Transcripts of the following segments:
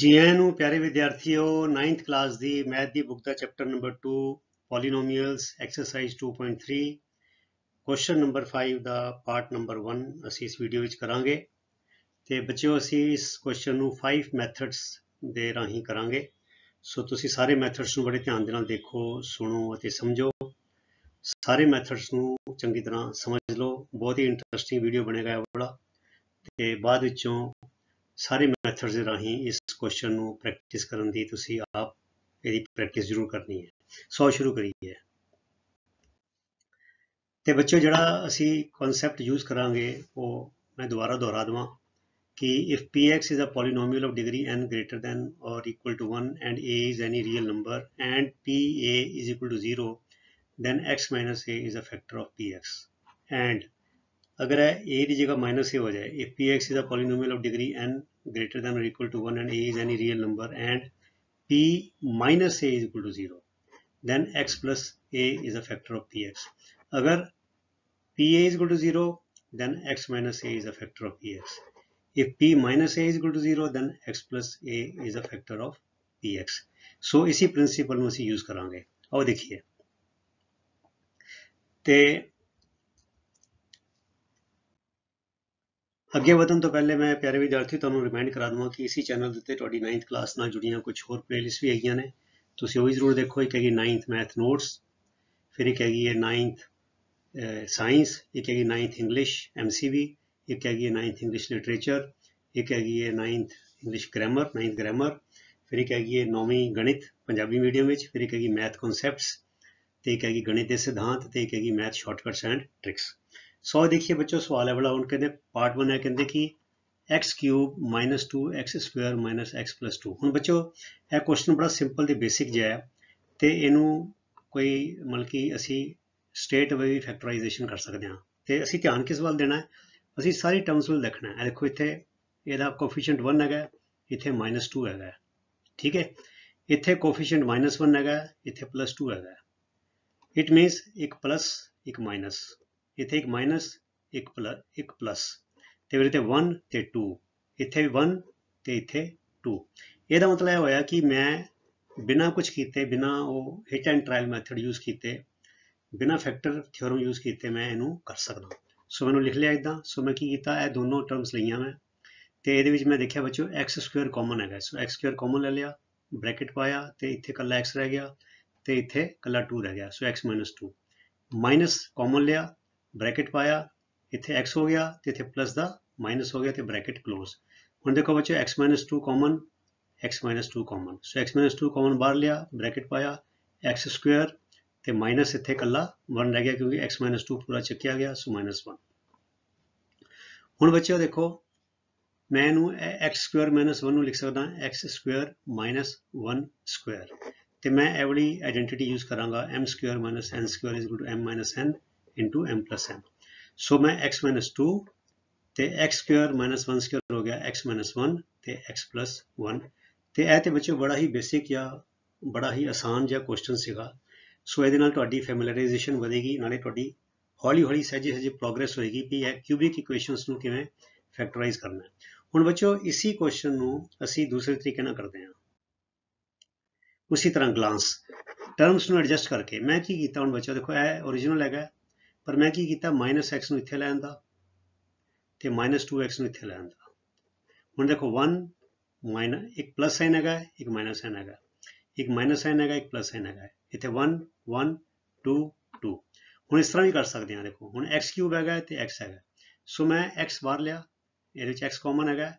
ਜੀ ਆਇਆਂ ਨੂੰ ਪਿਆਰੇ ਵਿਦਿਆਰਥੀਓ 9th ਕਲਾਸ ਦੀ ਮੈਥ ਦੀ ਬੁੱਕ ਦਾ chapter number 2 polynomials exercise 2.3 question number 5 ਦਾ ਪਾਰਟ ਨੰਬਰ 1 ਅਸੀਂ ਇਸ ਵੀਡੀਓ ਵਿੱਚ ਕਰਾਂਗੇ ਤੇ ਬੱਚਿਓ ਅਸੀਂ ਇਸ ਕੁਐਸਚਨ ਨੂੰ 5 ਮੈਥਡਸ ਦੇ ਰਾਹੀਂ ਕਰਾਂਗੇ ਸੋ ਤੁਸੀਂ ਸਾਰੇ ਮੈਥਡਸ ਨੂੰ ਬੜੇ ਧਿਆਨ ਦੇ ਨਾਲ ਦੇਖੋ ਸੁਣੋ ਅਤੇ ਸਮਝੋ ਸਾਰੇ ਮੈਥਡਸ ਨੂੰ ਚੰਗੀ ਤਰ੍ਹਾਂ ਸਮਝ ਲਓ ਬਹੁਤ ਹੀ ਇੰਟਰਸਟਿੰਗ ਵੀਡੀਓ ਬਣੇਗਾ ਇਹ ਬੜਾ ਤੇ ਬਾਅਦ ਵਿੱਚੋਂ ਸਾਰੇ ਮੈਥਡਸ ਦੇ ਰਾਹੀਂ ਇਸ ਕੁਐਸਚਨ ਨੂੰ ਪ੍ਰੈਕਟਿਸ ਕਰਨ ਦੀ ਤੁਸੀਂ ਆਪ ਇਹਦੀ ਪ੍ਰੈਕਟਿਸ ਜ਼ਰੂਰ ਕਰਨੀ ਹੈ ਸੋ ਸ਼ੁਰੂ ਕਰੀਏ ਤੇ ਬੱਚੋ ਜਿਹੜਾ ਅਸੀਂ ਕਨਸੈਪਟ ਯੂਜ਼ ਕਰਾਂਗੇ ਉਹ ਮੈਂ ਦੁਬਾਰਾ ਦੁਹਰਾ ਦਵਾਂ ਕਿ if px is a polynomial of degree n greater than or equal to 1 and a is any real number and pa is equal to 0 then x a is a factor of px and अगर a की जगह minus a हो जाए if p x is a polynomial of degree n greater than or equal to one and a is any real number and P minus a is equal to zero then x plus a is a factor of p x अगर p a is equal to zero then x minus a is a factor of p x p minus a is equal to zero then x plus a is a factor of p x so इसी principle में use करा और देखिए तो ਅੱਗੇ ਵਧਣ ਤੋਂ ਪਹਿਲੇ ਮੈਂ ਪਿਆਰੇ ਵਿਦਿਆਰਥੀ ਤੁਹਾਨੂੰ ਰਿਮਾਈਂਡ ਕਰਾ ਦਵਾਂ ਕਿ ਇਸੇ ਚੈਨਲ ਦੇ ਉੱਤੇ ਤੁਹਾਡੀ 9th ਕਲਾਸ ਨਾਲ ਜੁੜੀਆਂ ਕੁਝ ਹੋਰ ਪਲੇਲਿਸਟ ਵੀ ਆਈਆਂ ਨੇ ਤੁਸੀਂ ਉਹ ਵੀ ਜ਼ਰੂਰ ਦੇਖੋ ਇੱਕ ਹੈਗੀ 9th ਮੈਥ ਨੋਟਸ ਫਿਰ ਇੱਕ ਹੈਗੀ ਹੈ 9th ਸਾਇੰਸ ਇੱਕ ਹੈਗੀ 9th ਇੰਗਲਿਸ਼ ਐਮਸੀਬੀ ਇੱਕ ਹੈਗੀ ਹੈ 9th ਇੰਗਲਿਸ਼ ਲਿਟਰੇਚਰ ਇੱਕ ਹੈਗੀ ਹੈ 9th English grammar 9th grammar ਫਿਰ ਇੱਕ ਹੈਗੀ ਹੈ 9ਵੀਂ ਗਣਿਤ ਪੰਜਾਬੀ ਮੀਡੀਅਮ ਵਿੱਚ ਫਿਰ ਇੱਕ ਹੈਗੀ ਮੈਥ ਕਨਸੈਪਟਸ ਤੇ ਇੱਕ ਹੈਗੀ ਗਣਿਤ ਦੇ ਸਿਧਾਂਤ ਤੇ ਇੱਕ ਹੈਗੀ math shortcuts and tricks so देखिए ਬੱਚੋ ਸਵਾਲ ਹੈ ਬੜਾ उनके ਕਹਿੰਦੇ ਪਾਰਟ 1 ਹੈ ਕਹਿੰਦੇ कि x³ 2x² ਮਾਈਨਸ 2 ਹੁਣ ਬੱਚੋ ਇਹ ਕੁਐਸਚਨ ਬੜਾ ਸਿੰਪਲ ਤੇ ਬੇਸਿਕ ਜਿਹਾ ਹੈ ਤੇ ਇਹਨੂੰ ਕੋਈ ਮਤਲਬ ਕਿ ਅਸੀਂ ਸਟੇਟ ਵੇ ਵੀ ਫੈਕਟਰਾਈਜੇਸ਼ਨ ਕਰ ਸਕਦੇ ਹਾਂ ਤੇ ਅਸੀਂ ਧਿਆਨ ਕਿਸ ਵੱਲ ਦੇਣਾ ਹੈ ਅਸੀਂ ਸਾਰੀ ਟਰਮਸ ਨੂੰ ਦੇਖਣਾ ਹੈ ਦੇਖੋ ਇੱਥੇ ਇਹਦਾ ਕੋਫੀਸ਼ੀਐਂਟ 1 ਹੈਗਾ ਇੱਥੇ -2 ਹੈਗਾ ਠੀਕ ਹੈ ਇੱਥੇ ਕੋਫੀਸ਼ੀਐਂਟ -1 ਹੈਗਾ ਇੱਥੇ +2 ਹੈਗਾ ਇਟ ਮੀਨਸ ਇੱਕ ਪਲੱਸ ਇੱਕ ਮਾਈਨਸ ਇੱਕ ਮਾਈਨਸ ਇੱਕ एक ਇੱਕ एक ਤੇ તેવી ਤੇ 1 ਤੇ 2 ਇੱਥੇ ਵੀ 1 ਤੇ ਇੱਥੇ 2 ਇਹਦਾ ਮਤਲਬ ਇਹ ਹੋਇਆ ਕਿ ਮੈਂ ਬਿਨਾ ਕੁਝ ਕੀਤੇ ਬਿਨਾ ਉਹ hit and trial method use ਕੀਤੇ ਬਿਨਾ ਫੈਕਟਰ ਥਿਓਰਮ ਯੂਜ਼ ਕੀਤੇ ਮੈਂ ਇਹਨੂੰ ਕਰ ਸਕਦਾ ਸੋ ਮੈਨੂੰ ਲਿਖ ਲਿਆ ਇਦਾਂ ਸੋ ਮੈਂ ਕੀ ਕੀਤਾ ਇਹ ਦੋਨੋਂ ਟਰਮਸ ਲਈਆਂ ਮੈਂ ਤੇ ਇਹਦੇ ਵਿੱਚ ਮੈਂ ਦੇਖਿਆ ਬੱਚੋ x² ਕਾਮਨ ਹੈਗਾ ਸੋ x² ਕਾਮਨ ਲੈ ਲਿਆ ਬ੍ਰੈਕਟ ਪਾਇਆ ਤੇ ਇੱਥੇ ਕੱਲਾ x ਰਹਿ ਗਿਆ ਤੇ ਇੱਥੇ ਕੱਲਾ 2 ਰਹਿ ਗਿਆ ਸੋ x 2 ਮਾਈਨਸ ਕਾਮਨ ਲਿਆ ਬ੍ਰੈਕਟ ਪਾਇਆ ਇੱਥੇ x ਹੋ ਗਿਆ ਤੇ ਇੱਥੇ ਪਲੱਸ ਦਾ ਮਾਈਨਸ ਹੋ ਗਿਆ ਤੇ ਬ੍ਰੈਕਟ ক্লোਜ਼ ਹੁਣ ਦੇਖੋ ਬੱਚੇ x 2 common x 2 common so x 2 common ਬਾਹਰ ਲਿਆ ਬ੍ਰੈਕਟ ਪਾਇਆ ਸਕੁਅਰ ਤੇ ਮਾਈਨਸ ਇੱਥੇ ਕੱਲਾ 1 ਰਹਿ ਗਿਆ ਕਿਉਂਕਿ x 2 ਪੂਰਾ ਚੱਕਿਆ ਗਿਆ ਸੋ ਮਾਈਨਸ -1 ਹੁਣ ਬੱਚਿਓ ਦੇਖੋ ਮੈਂ ਇਹਨੂੰ x2 1 ਨੂੰ ਲਿਖ ਸਕਦਾ x2 1 ਸਕੁਅਰ ਤੇ ਮੈਂ ਇਹ ਵਾਲੀ ਆਇਡੈਂਟੀਟੀ ਯੂਜ਼ ਕਰਾਂਗਾ m square m2 n2 m n into m plus m. So ਮੈਂ x 2 ਤੇ x2 1 ਸਕੁਅਰ ਹੋ ਗਿਆ x 1 ਤੇ x 1 ਤੇ ਇਹ ਤੇ ਬੱਚੇ ਬੜਾ ਹੀ ਬੇਸਿਕ ਜਾਂ ਬੜਾ ਹੀ ਆਸਾਨ ਜਿਹਾ ਕੁਐਸਚਨ ਸੀਗਾ ਸੋ ਇਹਦੇ ਨਾਲ ਤੁਹਾਡੀ ਫੈਮਿਲਰਾਈਜੇਸ਼ਨ ਵਧੇਗੀ ਨਾਲੇ ਤੁਹਾਡੀ ਹੌਲੀ ਹੌਲੀ ਸਹਿਜੇ ਸਹਿਜੇ ਪ੍ਰੋਗਰੈਸ ਹੋਏਗੀ ਕਿ ਇਹ ਕਿਊਬਿਕ ਇਕੁਏਸ਼ਨਸ ਨੂੰ ਕਿਵੇਂ ਫੈਕਟਰਾਈਜ਼ ਕਰਨਾ ਹੈ ਹੁਣ ਬੱਚਿਓ ਇਸੇ ਕੁਐਸਚਨ ਨੂੰ ਅਸੀਂ ਦੂਸਰੇ ਤਰੀਕੇ ਨਾਲ ਕਰਦੇ ਹਾਂ ਉਸੇ ਤਰ੍ਹਾਂ ਗਲਾਂਸ ਟਰਮਸ ਨੂੰ ਐਡਜਸਟ ਕਰਕੇ ਮੈਂ ਕੀ ਕੀਤਾ ਹੁਣ ਬੱਚਿਓ ਦੇਖੋ ਇਹ origignal ਹੈਗਾ ਪਰ ਮੈਂ ਕੀ ਕੀਤਾ -x ਨੂੰ ਇੱਥੇ ਲੈ ਆਂਦਾ ਤੇ -2x ਨੂੰ ਇੱਥੇ ਲੈ ਆਂਦਾ ਹੁਣ ਦੇਖੋ 1 ਮਾਈਨਸ ਇੱਕ ਪਲੱਸ ਸਾਈਨ ਹੈਗਾ ਇੱਕ ਮਾਈਨਸ ਸਾਈਨ ਹੈਗਾ ਇੱਕ ਮਾਈਨਸ ਸਾਈਨ ਹੈਗਾ ਇੱਕ ਪਲੱਸ ਸਾਈਨ ਹੈਗਾ ਇੱਥੇ 1 1 2 2 ਹੁਣ ਇਸ ਤਰ੍ਹਾਂ ਵੀ ਕਰ ਸਕਦੇ ਹਾਂ ਦੇਖੋ ਹੁਣ x³ ਹੈਗਾ ਤੇ x ਹੈਗਾ ਸੋ ਮੈਂ x ਬਾਹਰ ਲਿਆ ਇਹਦੇ ਵਿੱਚ x ਕਾਮਨ ਹੈਗਾ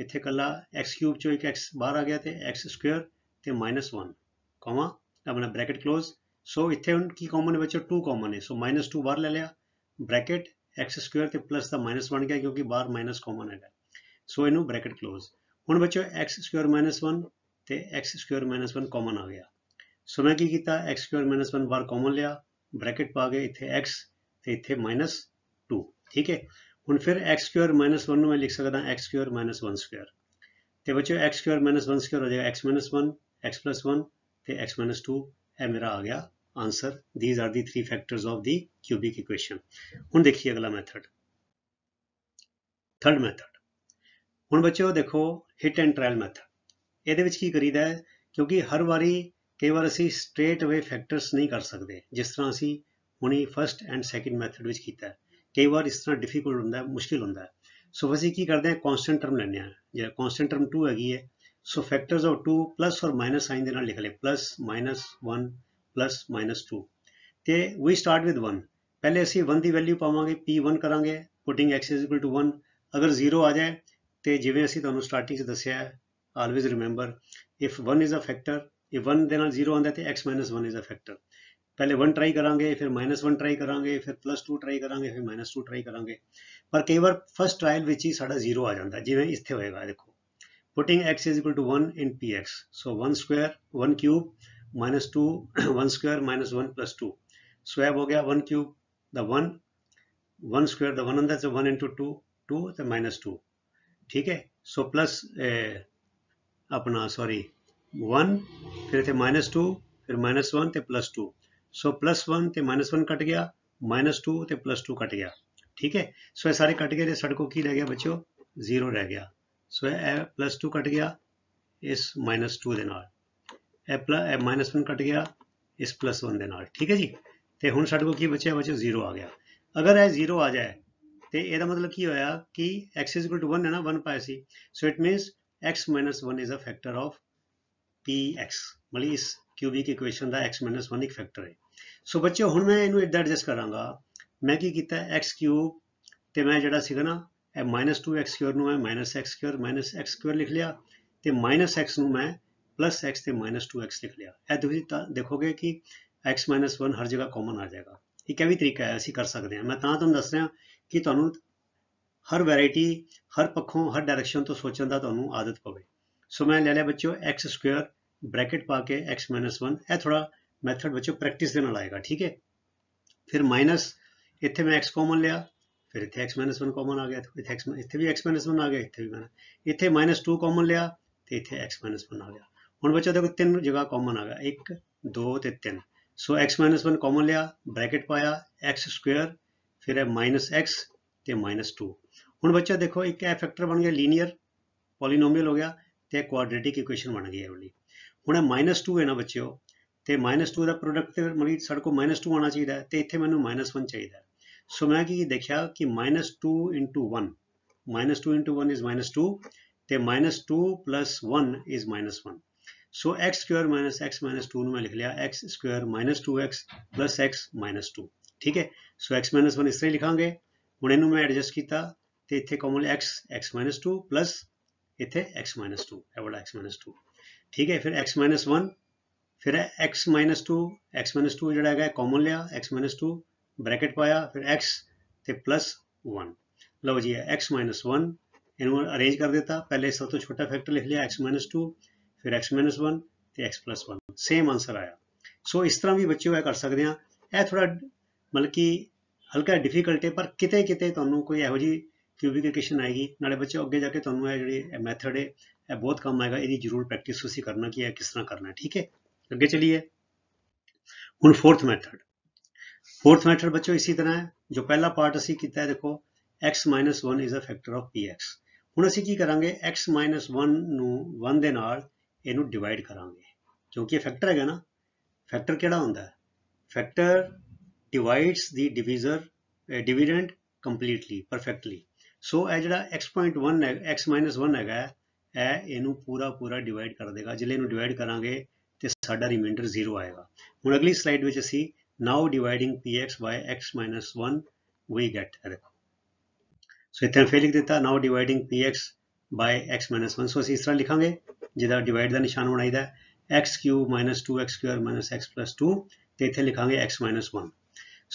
ਇੱਥੇ ਕੱਲਾ x³ ਚੋਂ ਇੱਕ x ਬਾਹਰ ਆ ਗਿਆ ਤੇ x² ਤੇ -1 ਕੋਮਾ ਆਪਣਾ ਬ੍ਰੈਕਟ ਕਲੋਜ਼ ਸੋ ਇੱਥੇ ਹੁਣ ਕੀ ਕਾਮਨ ਵਿੱਚੋਂ 2 ਕਾਮਨ ਹੈ ਸੋ -2 ਬਾਹਰ ਲੈ ਲਿਆ ਬ੍ਰੈਕਟ x2 ਤੇ ਪਲੱਸ ਦਾ ਮਾਈਨਸ ਬਣ ਗਿਆ ਕਿਉਂਕਿ ਬਾਹਰ ਮਾਈਨਸ ਕਾਮਨ ਹੈਗਾ ਸੋ ਇਹਨੂੰ ਬ੍ਰੈਕਟ ক্লোਜ਼ ਹੁਣ ਬੱਚੋ x2 1 ਤੇ x2 1 ਕਾਮਨ ਆ ਗਿਆ ਸੋ ਮੈਂ ਕੀ ਕੀਤਾ x2 1 ਬਾਹਰ ਕਾਮਨ ਲਿਆ ਬ੍ਰੈਕਟ ਪਾ ਕੇ ਇੱਥੇ x ਤੇ ਇੱਥੇ -2 ਠੀਕ ਹੈ ਹੁਣ ਫਿਰ x2 1 ਨੂੰ ਮੈਂ ਲਿਖ ਸਕਦਾ x2 1 2 ਤੇ ਬੱਚੋ x2 1 2 ਹੋ ਜਾਏਗਾ x 1 x 1 ਤੇ x 2 ਇਹ ਮੇਰਾ ਆ ਗਿਆ answer. These are the three factors of the cubic equation ਹੁਣ ਦੇਖੀਏ ਅਗਲਾ ਮੈਥਡ ਥਰਡ ਮੈਥਡ ਹੁਣ ਬੱਚਿਓ ਦੇਖੋ ਹਿਟ ਐਂਡ ਟ੍ਰਾਇਲ ਮੈਥਡ ਇਹਦੇ ਵਿੱਚ ਕੀ ਕਰੀਦਾ ਹੈ ਕਿਉਂਕਿ ਹਰ ਵਾਰੀ ਕਈ ਵਾਰ ਅਸੀਂ ਸਟ੍ਰੇਟ ਅਵੇ ਫੈਕਟਰਸ ਨਹੀਂ ਕਰ ਸਕਦੇ ਜਿਸ ਤਰ੍ਹਾਂ ਅਸੀਂ ਹੁਣੀ ਫਰਸਟ ਐਂਡ ਸੈਕਿੰਡ ਮੈਥਡ ਵਿੱਚ ਕੀਤਾ ਕਈ ਵਾਰ ਇਸ ਤਰ੍ਹਾਂ ਡਿਫਿਕਲਟ ਹੁੰਦਾ ਹੈ ਮੁਸ਼ਕਿਲ ਹੁੰਦਾ ਹੈ ਸੋ ਅਸੀਂ ਕੀ ਕਰਦੇ ਹਾਂ ਕਨਸਟੈਂਟ ਟਰਮ ਲੈਂਦੇ ਹਾਂ ਜਿਹੜਾ ਕਨਸਟੈਂਟ ਟਰਮ 2 ਹੈਗੀ ਹੈ so factors of 2 plus or minus sign ਦੇ ਨਾਲ ਲਿਖ ਲੈ plus minus 1 plus minus two तो वी स्टार्ट विद वन पहले असं वन की वैल्यू पावे पी वन करा putting x is equal to one अगर जीरो आ जाए तो जिमें असी थोड़ा स्टार्टिंग दसिया always remember if one is a factor if one के जीरो आता तो x minus one is a factor पहले वन ट्राई करा फिर माइनस वन ट्राई करा फिर प्लस टू ट्राई करा फिर माइनस टू ट्राई करा पर कई बार फस्ट ट्रायल में ही साढ़ा जीरो आ जाता जिमें इतने होएगा देखो putting x is equal to one in p x so one square one cube minus two one square minus one plus two स्वैब हो गया one cube the one one square the one अंदर से वन इंटू टू टू तो minus two ठीक है so plus अपना sorry one फिर थे माइनस टू फिर माइनस वन तो plus two so plus one तो माइनस वन कट गया माइनस टू तो प्लस टू कट गया ठीक है सो ये सारे कट गए थे सड़कों की रह गया बच्चों जीरो रह गया सो प्लस टू कट गया इस माइनस टू के नाल ਇਹ ਪਲਸ ਇਹ -1 ਕੱਟ ਗਿਆ ਇਸ +1 ਦੇ ਨਾਲ ਠੀਕ ਹੈ ਜੀ ਤੇ ਹੁਣ ਸਾਡੇ ਕੋਲ ਕੀ ਬਚਿਆ ਬਚਿਆ 0 ਆ ਗਿਆ ਅਗਰ ਇਹ 0 ਆ ਜਾਏ ਤੇ ਇਹਦਾ ਮਤਲਬ ਕੀ ਹੋਇਆ ਕਿ x 1 ਹੈ ਨਾ 1 ਪਾਇਆ ਸੀ so it means x 1 is a factor of px ਮਤਲਬ ਇਸ ਕਿਊਬਿਕ ਇਕੁਏਸ਼ਨ ਦਾ x 1 ਇੱਕ ਫੈਕਟਰ ਹੈ ਸੋ ਬੱਚਿਓ ਹੁਣ ਮੈਂ ਇਹਨੂੰ ਇਦਾਂ ਐਡਜਸਟ ਕਰਾਂਗਾ ਮੈਂ ਕੀ ਕੀਤਾ x³ ਤੇ ਮੈਂ ਜਿਹੜਾ ਸੀਗਾ ਨਾ ਇਹ -2x² ਨੂੰ ਮੈਂ -x² -x² ਲਿਖ ਲਿਆ ਤੇ -x ਨੂੰ ਮੈਂ प्लस एक्स से माइनस टू एक्स लिख ਇਹ ਤੁਸੀਂ ਤਾਂ ਦੇਖੋਗੇ ਕਿ x 1 ਹਰ ਜਗ੍ਹਾ ਕਾਮਨ ਆ ਜਾਏਗਾ ਇਹ ਕਿਵੇਂ ਤਰੀਕਾ ਹੈ ਅਸੀਂ ਕਰ ਸਕਦੇ ਹਾਂ ਮੈਂ ਤਾਂ ਤੁਹਾਨੂੰ ਦੱਸ ਰਿਹਾ ਕਿ ਤੁਹਾਨੂੰ ਹਰ ਵੈਰਾਈਟੀ ਹਰ ਪੱਖੋਂ ਹਰ ਡਾਇਰੈਕਸ਼ਨ ਤੋਂ ਸੋਚਣ ਦਾ ਤੁਹਾਨੂੰ ਆਦਤ ਪਵੇ ਸੋ ਮੈਂ ਲੈ ਲਿਆ ਬੱਚਿਓ x2 ਬ੍ਰੈਕਟ ਪਾ ਕੇ x 1 ਇਹ ਥੋੜਾ ਮੈਥਡ ਬੱਚਿਓ ਪ੍ਰੈਕਟਿਸ ਦੇ ਨਾਲ ਆਏਗਾ ਠੀਕ ਹੈ ਫਿਰ ਮਾਈਨਸ ਇੱਥੇ ਮੈਂ x ਕਾਮਨ ਲਿਆ ਫਿਰ ਇੱਥੇ x 1 ਕਾਮਨ ਆ ਗਿਆ ਇੱਥੇ x ਇੱਥੇ ਵੀ x 1 ਆ ਗਿਆ ਇੱਥੇ ਵੀ ਇੱਥੇ -2 ਕਾਮਨ ਲਿਆ ਤੇ ਇੱਥੇ x 1 ਆ ਗਿਆ ਹੁਣ ਬੱਚਾ ਦੇਖੋ ਤਿੰਨ ਜਗ੍ਹਾ ਕਾਮਨ ਆ ਗਿਆ 1 2 ਤੇ 3 ਸੋ x 1 ਕਾਮਨ ਲਿਆ ਬ੍ਰੈਕਟ ਪਾਇਆ x2 ਫਿਰ ਹੈ -x ਤੇ -2 ਹੁਣ ਬੱਚਾ ਦੇਖੋ ਇੱਕ ਇਹ ਫੈਕਟਰ ਬਣ ਗਿਆ ਲੀਨੀਅਰ ਪੋਲੀਨੋਮੀਅਲ ਹੋ ਗਿਆ ਤੇ ਕੁਆਡਰੈਟਿਕ ਇਕੁਏਸ਼ਨ ਬਣ ਗਈ ਇਹ ਵਾਲੀ ਹੁਣ ਇਹ -2 ਹੈ ਨਾ ਬੱਚਿਓ ਤੇ -2 ਦਾ ਪ੍ਰੋਡਕਟ ਤੇ ਸਾਡੇ ਸੜਕੋ -2 ਆਉਣਾ ਚਾਹੀਦਾ ਤੇ ਇੱਥੇ ਮੈਨੂੰ -1 ਚਾਹੀਦਾ ਸੋ ਮੈਂ ਕੀ ਦੇਖਿਆ ਕਿ -2 1 -2 1 is -2 ਤੇ -2 1 is -1 so x square minus x minus two मैं लिख लिया x square minus two x plus x minus two ठीक है सो एक्स माइनस वन इस तरह लिखा हूँ इन मैं एडजस्ट किया तो इतने common x x minus two plus इतने एक्स माइनस टू है बड़ा एक्स माइनस टू ठीक है फिर एक्स माइनस वन फिर x minus two x minus two जोड़ा है कॉमन लिया एक्स माइनस टू ब्रैकेट पाया फिर एक्स तो प्लस वन लो जी एक्स माइनस वन इन अरेंज कर देता पहले सब तो छोटा फैक्टर लिख लिया एक्स माइनस टू ਫਿਰ x-1 ਤੇ x+1 ਸੇਮ ਆਨਸਰ ਆਇਆ ਸੋ ਇਸ ਤਰ੍ਹਾਂ ਵੀ ਬੱਚਿਓ ਇਹ ਕਰ ਸਕਦੇ ਆ ਇਹ ਥੋੜਾ ਮਤਲਬ ਕਿ ਹਲਕਾ ਡਿਫਿਕਲਟ ਹੈ ਪਰ ਕਿਤੇ ਕਿਤੇ ਤੁਹਾਨੂੰ ਕੋਈ ਇਹੋ ਜੀ ਕਿਊਬੀਫਿਕੇਸ਼ਨ ਆਏਗੀ ਨਾਲੇ ਬੱਚਿਓ ਅੱਗੇ ਜਾ ਕੇ ਤੁਹਾਨੂੰ ਇਹ ਜਿਹੜੀ ਮੈਥਡ ਹੈ ਇਹ ਬਹੁਤ ਕੰਮ ਆਏਗਾ ਇਹਦੀ ਜ਼ਰੂਰ ਪ੍ਰੈਕਟਿਸ ਤੁਸੀਂ ਕਰਨਾ ਕਿ ਇਹ ਕਿਸ ਤਰ੍ਹਾਂ ਕਰਨਾ ਠੀਕ ਹੈ ਅੱਗੇ ਚਲੀਏ ਹੁਣ ਫੋਰਥ ਮੈਥਡ ਫੋਰਥ ਮੈਥਡ ਬੱਚਿਓ ਇਸੇ ਤਰ੍ਹਾਂ ਹੈ ਜੋ ਪਹਿਲਾ ਪਾਰਟ ਅਸੀਂ ਕੀਤਾ ਹੈ ਦੇਖੋ x-1 is a factor of px ਹੁਣ ਅਸੀਂ ਕੀ ਕਰਾਂਗੇ x-1 ਨੂੰ 1 ਦੇ ਨਾਲ ਇਹਨੂੰ ਡਿਵਾਈਡ ਕਰਾਂਗੇ ਕਿਉਂਕਿ ਇਹ ਫੈਕਟਰ ਹੈਗਾ ਨਾ ਫੈਕਟਰ ਕਿਹੜਾ ਹੁੰਦਾ factor divides the divisor dividend completely perfectly so ਇਹ ਜਿਹੜਾ x.1 x 1 ਹੈਗਾ ਇਹ ਇਹਨੂੰ ਪੂਰਾ ਪੂਰਾ ਡਿਵਾਈਡ ਕਰ ਦੇਗਾ ਜੇ ਨੂੰ ਡਿਵਾਈਡ ਕਰਾਂਗੇ ਤੇ ਸਾਡਾ ਰਿਮਾਈਂਡਰ 0 ਆਏਗਾ ਹੁਣ ਅਗਲੀ ਸਲਾਈਡ ਵਿੱਚ ਅਸੀਂ now dividing px by x 1 we get ਦੇਖੋ ਸੋ ਇਥੇ ਫੇਲਿਕ ਦਿੱਤਾ now dividing px by x 1 so ਅਸੀਂ ਇਸ ਤਰ੍ਹਾਂ ਲਿਖਾਂਗੇ ਜਿਹਦਾ ਡਿਵਾਈਡ ਦਾ ਨਿਸ਼ਾਨ ਬਣਾਈਦਾ x³ 2x² x 2 ਤੇ ਇੱਥੇ ਲਿਖਾਂਗੇ x 1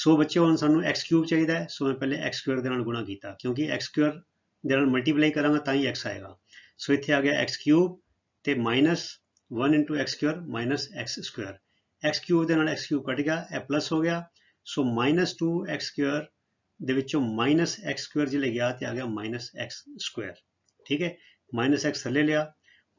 ਸੋ ਬੱਚਿਓ ਹੁਣ ਸਾਨੂੰ x³ ਚਾਹੀਦਾ ਹੈ ਸੋ ਮੈਂ ਪਹਿਲੇ x² ਦੇ ਨਾਲ ਗੁਣਾ ਕੀਤਾ ਕਿਉਂਕਿ x² ਦੇ ਨਾਲ ਮਲਟੀਪਲਾਈ ਕਰਾਂਗਾ ਤਾਂ ਹੀ x ਆਏਗਾ ਸੋ ਇੱਥੇ ਆ ਗਿਆ x³ ਤੇ 1 x² x2 x³ ਦੇ ਨਾਲ x³ ਕੱਟ ਗਿਆ ਇਹ ਪਲੱਸ ਹੋ ਗਿਆ ਸੋ -2x2 ਦੇ ਵਿੱਚੋਂ -x2 ਜਿਹੜਾ ਲੈ ਗਿਆ ਤੇ ਆ ਗਿਆ -x2 ਠੀਕ ਹੈ -x ਥੱਲੇ ਲਿਆ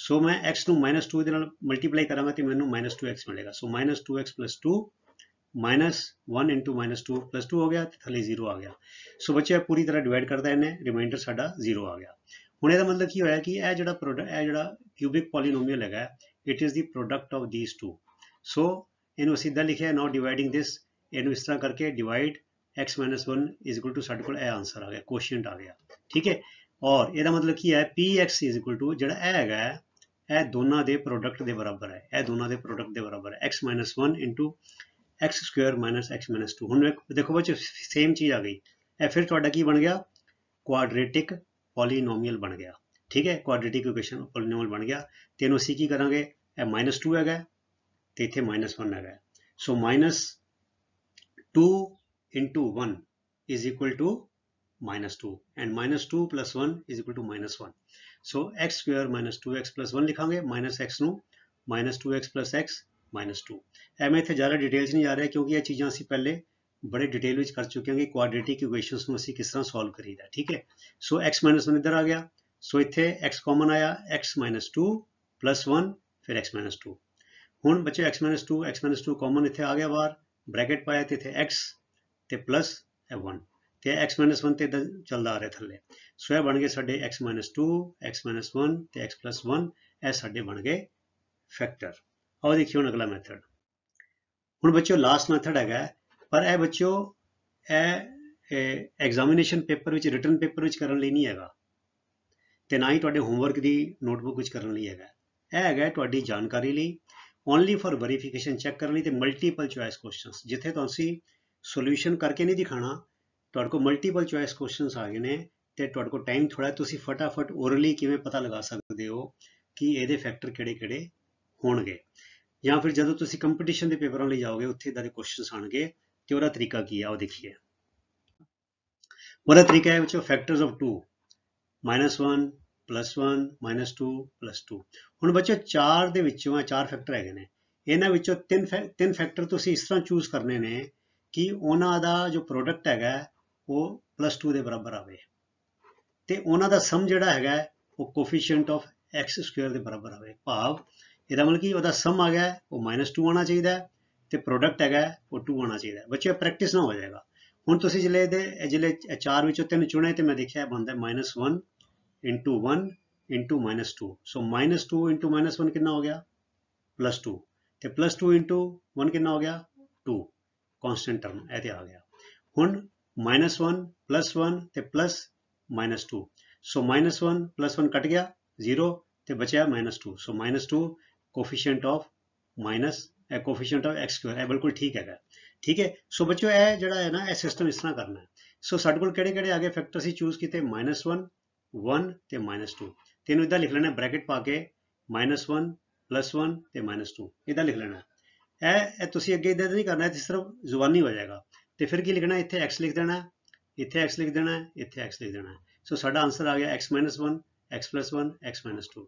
ਸੋ ਮੈਂ x ਨੂੰ -2 ਦੇ ਨਾਲ ਮਲਟੀਪਲਾਈ ਕਰਾਂਗਾ ਤੇ ਮੈਨੂੰ -2x ਮਿਲੇਗਾ ਸੋ -2x 2 -1 -2 2 ਹੋ ਗਿਆ ਤੇ ਥੱਲੇ 0 ਆ ਗਿਆ ਸੋ ਬੱਚੇ ਪੂਰੀ ਤਰ੍ਹਾਂ ਡਿਵਾਈਡ ਕਰਦਾ ਇਹਨੇ ਰਿਮਾਈਂਡਰ ਸਾਡਾ 0 ਆ ਗਿਆ ਹੁਣ ਇਹਦਾ ਮਤਲਬ ਕੀ ਹੋਇਆ ਕਿ ਇਹ ਜਿਹੜਾ ਪ੍ਰੋਡਕਟ ਇਹ ਜਿਹੜਾ ਕਿਊਬਿਕ ਪੋਲੀਨੋਮੀਅਲ ਹੈਗਾ it is the product of these two so ਇਹਨੂੰ ਸਿੱਧਾ ਲਿਖਿਆ ਨਾਓ ਡਿਵਾਈਡਿੰਗ ਥਿਸ ਇਹਨੂੰ ਇਸ ਤਰ੍ਹਾਂ ਕਰਕੇ divide x 1 is equal to ਸਾਡੇ ਕੋਲ ਇਹ ਆਨਸਰ ਆ ਗਿਆ ਕੁਐਸਚਨ ਆ ਗਿਆ ਠੀਕ ਹੈ ਔਰ ਇਹਦਾ ਮਤਲਬ ਕੀ ਹੈ px ਜਿਹੜਾ ਇਹ ਹੈਗਾ ਇਹ ਦੋਨਾਂ ਦੇ ਪ੍ਰੋਡਕਟ ਦੇ ਬਰਾਬਰ ਹੈ ਇਹ ਦੋਨਾਂ ਦੇ ਪ੍ਰੋਡਕਟ ਦੇ ਬਰਾਬਰ ਹੈ x 1 x2 x 2 ਹੁਣ ਦੇਖੋ ਬੱਚੇ ਸੇਮ ਚੀਜ਼ ਆ ਗਈ ਇਹ ਫਿਰ ਤੁਹਾਡਾ ਕੀ ਬਣ ਗਿਆ ਕੁਆਡਰੇਟਿਕ ਪੋਲੀਨੋਮੀਅਲ ਬਣ ਗਿਆ ਠੀਕ ਹੈ ਕੁਆਡਰੇਟਿਕ ਇਕੁਏਸ਼ਨ ਪੋਲੀਨੋਮੀਅਲ ਬਣ ਗਿਆ ਤੇ ਇਹਨੂੰ ਅਸੀਂ ਕੀ ਕਰਾਂਗੇ ਇਹ -2 ਹੈਗਾ ਤੇ ਇੱਥੇ -1 ਹੈਗਾ so -2 1 is equal to minus two and minus 2 plus 1 is equal to minus 1. So x square minus 2x plus 1 लिखांगे minus x नु minus 2x plus x minus 2. मैं इतने ज़्यादा डिटेल्स नहीं आ रहा क्योंकि यह चीज़ें असी पहले बड़े डिटेल में कर चुके हैं कि क्वाड्रेटिक इक्वेशंस में असी किस तरह सॉल्व करीदा ठीक है सो एक्स माइनस वन इधर आ गया सो इत एक्स कॉमन आया x minus two plus one फिर एक्स माइनस टू हूँ बच्चे x minus two x minus two common इतने आ गया बार ब्रैकेट पाया तो इतने x प्लस वन ਤੇ x 1 ਤੇ ਇਦਾਂ ਚੱਲਦਾ ਆ ਰਿਹਾ ਥੱਲੇ ਸੋ ਇਹ ਬਣ ਗਏ ਸਾਡੇ x 2 x 1 ਤੇ x 1 ਇਹ ਸਾਡੇ ਬਣ ਗਏ ਫੈਕਟਰ ਆਓ ਦੇਖੀਏ ਹੁਣ ਅਗਲਾ ਮੈਥਡ ਹੁਣ ਬੱਚਿਓ ਲਾਸਟ ਮੈਥਡ ਹੈਗਾ ਪਰ ਇਹ ਬੱਚਿਓ ਇਹ ਐਗਜ਼ਾਮੀਨੇਸ਼ਨ ਪੇਪਰ ਵਿੱਚ ਰਿਟਰਨ ਪੇਪਰ ਵਿੱਚ ਕਰਨ ਲਈ ਨਹੀਂ ਹੈਗਾ ਤੇ ਨਾ ਹੀ ਤੁਹਾਡੇ ਹੋਮਵਰਕ ਦੀ ਨੋਟਬੁੱਕ ਵਿੱਚ ਕਰਨ ਲਈ ਹੈਗਾ ਇਹ ਹੈਗਾ ਤੁਹਾਡੀ ਜਾਣਕਾਰੀ ਲਈ ਓਨਲੀ ਫॉर ਵੈਰੀਫਿਕੇਸ਼ਨ ਚੈੱਕ ਕਰਨ ਲਈ ਤੇ ਮਲਟੀਪਲ ਚੁਆਇਸ ਕੁਐਸਚਨਸ ਜਿੱਥੇ ਤੁਸੀਂ ਸੋਲੂਸ਼ਨ ਕਰਕੇ ਨਹੀਂ ਦਿਖਾਣਾ ਤੁਹਾਡੇ ਕੋਲ ਮਲਟੀਪਲ ਚੁਆਇਸ ਕੁਐਸਚਨਸ ਆ ਗਏ ਨੇ ਤੇ ਤੁਹਾਡੇ ਕੋਲ ਟਾਈਮ ਥੋੜਾ ਤੁਸੀਂ ਫਟਾਫਟ ਓਰਲੀ ਕਿਵੇਂ ਪਤਾ ਲਗਾ ਸਕਦੇ ਹੋ ਕਿ ਇਹਦੇ ਫੈਕਟਰ ਕਿਹੜੇ-ਕਿਹੜੇ ਹੋਣਗੇ ਜਾਂ ਫਿਰ ਜਦੋਂ ਤੁਸੀਂ ਕੰਪੀਟੀਸ਼ਨ ਦੇ ਪੇਪਰਾਂ ਲਈ ਜਾਓਗੇ ਉੱਥੇ ਇਦਾਂ ਦੇ ਕੁਐਸਚਨਸ ਆਣਗੇ ਤੇ ਉਹਦਾ ਤਰੀਕਾ ਕੀ ਆ ਉਹ ਦੇਖੀਏ ਉਹਦਾ ਤਰੀਕਾ ਹੈ ਵਿੱਚੋਂ ਫੈਕਟਰਸ ਆਫ 2 -1 1 2 2 ਹੁਣ ਬੱਚੋ ਚਾਰ ਦੇ ਵਿੱਚੋਂ ਆ ਚਾਰ ਫੈਕਟਰ ਹੈਗੇ ਨੇ ਇਹਨਾਂ ਵਿੱਚੋਂ ਤਿੰਨ ਤਿੰਨ ਫੈਕਟਰ ਤੁਸੀਂ ਇਸ ਤਰ੍ਹਾਂ ਚੂਜ਼ ਕਰਨੇ ਨੇ ਕਿ ਉਹਨਾਂ ਦਾ ਜੋ ਪ੍ਰੋਡਕਟ ਹੈਗਾ ਉਹ +2 ਦੇ ਬਰਾਬਰ ਆਵੇ ਤੇ ਉਹਨਾਂ ਦਾ ਸਮ ਜਿਹੜਾ ਹੈਗਾ ਉਹ ਕੋਫੀਸ਼ੀਐਂਟ ਆਫ ਸਕੁਅਰ ਦੇ ਬਰਾਬਰ ਆਵੇ ਭਾਵ ਇਹਦਾ ਮਤਲਬ ਕੀ ਉਹਦਾ ਸਮ ਆ ਗਿਆ ਉਹ -2 ਆਣਾ ਚਾਹੀਦਾ ਤੇ ਪ੍ਰੋਡਕਟ ਹੈਗਾ ਉਹ 2 ਆਣਾ ਚਾਹੀਦਾ ਬੱਚੇ ਪ੍ਰੈਕਟਿਸ ਨਾ ਹੋ ਜਾਏਗਾ ਹੁਣ ਤੁਸੀਂ ਜਿਲੇ ਦੇ ਜਿਲੇ 4 ਵਿੱਚੋਂ ਤਿੰਨ ਚੁਣੇ ਤੇ ਮੈਂ ਦੇਖਿਆ ਬਣਦਾ -1 1 -2 ਸੋ -2 -1 ਕਿੰਨਾ ਹੋ ਗਿਆ +2 ਤੇ +2 1 ਕਿੰਨਾ ਹੋ ਗਿਆ 2 ਕਨਸਟੈਂਟ ਟਰਮ ਇਹ ਤੇ ਆ ਗਿਆ ਹੁਣ ਮਾਈਨਸ 1 ਪਲੱਸ 1 ਤੇ plus minus 2 so minus 1 plus 1 ਕੱਟ ਗਿਆ 0 ਤੇ ਬਚਿਆ minus 2 so minus 2 coefficient of minus ਇਹ ਕੋਫੀਸ਼ੀਐਂਟ ਆਫ x2 ਕਿਊ ਇਹ ਬਿਲਕੁਲ ਠੀਕ ਹੈਗਾ ਠੀਕ ਹੈ ਸੋ ਬੱਚਿਓ ਇਹ ਜਿਹੜਾ ਹੈ ਨਾ ਇਹ ਸਿਸਟਮ ਇਸ ਤਰ੍ਹਾਂ ਕਰਨਾ ਹੈ ਸੋ ਸਾਡੇ ਕੋਲ ਕਿਹੜੇ ਕਿਹੜੇ ਆ ਗਏ ਫੈਕਟਰ ਸੀ ਚੂਜ਼ ਕੀਤੇ ਮਾਈਨਸ 1 1 ਤੇ ਮਾਈਨਸ 2 ਤੇ ਇਹਨੂੰ ਇਦਾਂ ਲਿਖ ਲੈਣਾ ਬ੍ਰੈਕਟ ਪਾ ਕੇ ਮਾਈਨਸ 1 ਪਲੱਸ 1 ਤੇ ਮਾਈਨਸ 2 ਇਦਾਂ ਲਿਖ ਲੈਣਾ ਇਹ ਤੁਸੀਂ ਅੱਗੇ ਇਦਾਂ ਨਹੀਂ ਕਰਨਾ ਇਸ ਤਰ੍ਹਾਂ ਜ਼ੁਬਾਨੀ ਹੋ ਜਾਏਗਾ ਤੇ ਫਿਰ ਕੀ ਲਿਖਣਾ ਇੱਥੇ x ਲਿਖ ਦੇਣਾ ਇੱਥੇ x ਲਿਖ ਦੇਣਾ ਇੱਥੇ x ਲਿਖ ਦੇਣਾ ਸੋ ਸਾਡਾ ਆਨਸਰ ਆ ਗਿਆ x 1 x 1 x 2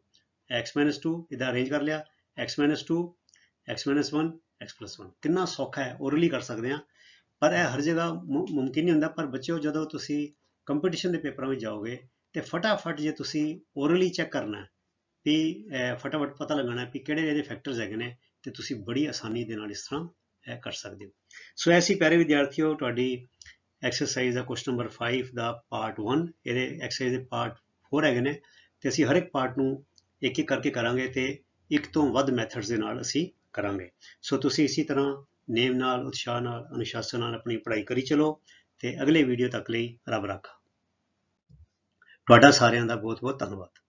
x 2 ਇਹਦਾ ਅਰੇਂਜ ਕਰ ਲਿਆ x 2 x 1 x 1 ਕਿੰਨਾ ਸੌਖਾ ਹੈ ਓਰਲੀ ਕਰ ਸਕਦੇ ਆ ਪਰ ਇਹ ਹਰ ਜਗ੍ਹਾ ਮੁਮਕਿਨ ਨਹੀਂ ਹੁੰਦਾ ਪਰ ਬੱਚਿਓ ਜਦੋਂ ਤੁਸੀਂ ਕੰਪੀਟੀਸ਼ਨ ਦੇ ਪੇਪਰਾਂ ਵਿੱਚ ਜਾਓਗੇ ਤੇ ਫਟਾਫਟ ਜੇ ਤੁਸੀਂ ਓਰਲੀ ਚੈੱਕ ਕਰਨਾ ਵੀ ਫਟਾਫਟ ਪਤਾ ਲਗਾਣਾ ਵੀ ਕਿਹੜੇ ਇਹਦੇ ਫੈਕਟਰਸ ਹੈਗੇ ਨੇ ਤੇ ਤੁਸੀਂ ਬੜੀ ਆਸਾਨੀ ਦੇ ਨਾਲ ਇਸ ਤਰ੍ਹਾਂ ਇਹ ਕਰ ਸਕਦੇ ਹੋ ਸੋ ਐਸੀ ਪਿਆਰੇ ਵਿਦਿਆਰਥੀਓ ਤੁਹਾਡੀ ਐਕਸਰਸਾਈਜ਼ ਦਾ ਕੁਐਸਚਨ ਨੰਬਰ 5 ਦਾ ਪਾਰਟ 1 ਇਹਦੇ ਐਕਸਰਸਾਈਜ਼ ਦੇ ਪਾਰਟ 4 ਹੈਗੇ ਨੇ ਤੇ ਅਸੀਂ ਹਰ ਇੱਕ ਪਾਰਟ ਨੂੰ ਇੱਕ ਇੱਕ ਕਰਕੇ ਕਰਾਂਗੇ ਤੇ ਇੱਕ ਤੋਂ ਵੱਧ ਮੈਥਡਸ ਦੇ ਨਾਲ ਅਸੀਂ ਕਰਾਂਗੇ ਸੋ ਤੁਸੀਂ ਇਸੇ ਤਰ੍ਹਾਂ ਨੇਮ ਨਾਲ ਉਤਸ਼ਾਹ ਨਾਲ ਅਨੁਸ਼ਾਸਨ ਨਾਲ ਆਪਣੀ ਪੜ੍ਹਾਈ ਕਰੀ ਚਲੋ ਤੇ ਅਗਲੇ ਵੀਡੀਓ ਤੱਕ ਲਈ ਰੱਬ ਰਾਖਾ ਤੁਹਾਡਾ ਸਾਰਿਆਂ ਦਾ ਬਹੁਤ ਬਹੁਤ ਧੰਨਵਾਦ